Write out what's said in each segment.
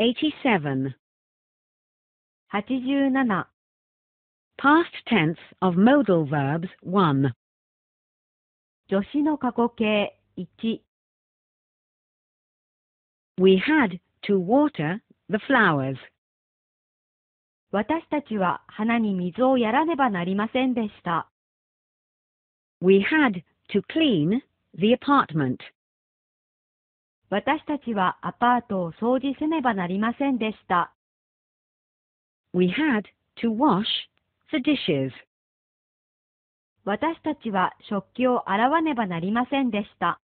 87 Past tense of modal verbs one We had to water the flowers 私たちは花に水をやらねばなりませんでした。We had to clean the apartment. 私たちはアパートを掃除せねばなりませんでした。We had to wash the dishes. 私たちは食器を洗わねばなりませんでした。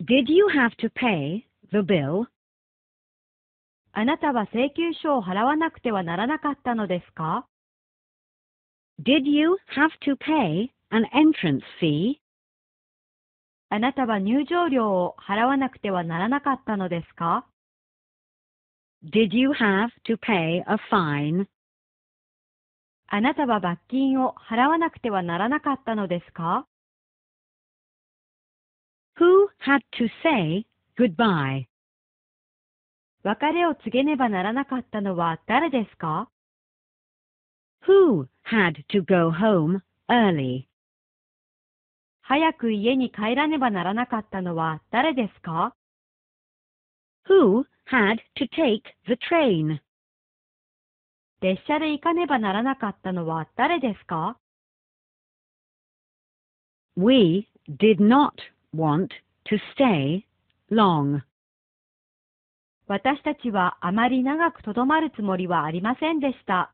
Did you have to pay the bill? あなたは請求書を払わなくてはならなかったのですか Did you have to pay an entrance fee? あなたは入場料を払わなくてはならなかったのですか Did you have to pay a fine? あなたは罰金を払わなくてはならなかったのですか Who had to say goodbye? 別れを告げねばならなかったのは誰ですか Who had to go home early? 早く家に帰らねばならなかったのは誰ですか ?Who had to take the train? 列車で行かねばならなかったのは誰ですか ?We did not want to stay long. 私たちはあまり長くとどまるつもりはありませんでした。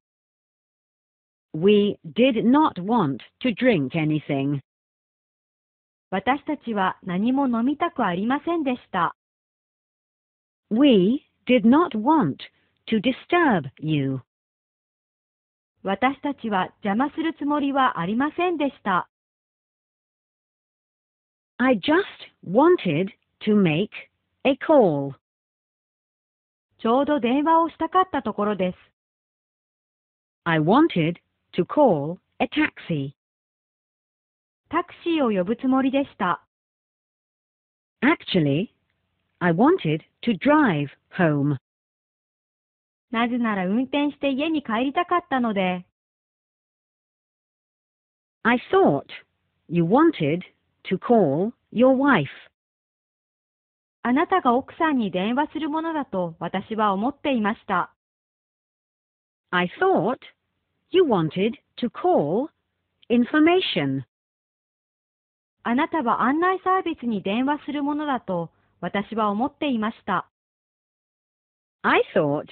We did not want to drink anything. 私たちは何も飲みたくありませんでした。We did not want to disturb you. 私たちは邪魔するつもりはありませんでした。I just wanted to make a call. ちょうど電話をしたかったところです。I wanted to call a taxi. タクシーを呼ぶつもりでした。Actually, I wanted to drive home. なぜなら運転して家に帰りたかったので。I thought you wanted to call your wife. あなたが奥さんに電話するものだと私は思っていました。I thought you wanted to call information. あなたは案内サービスに電話するものだと私は思っていました。I thought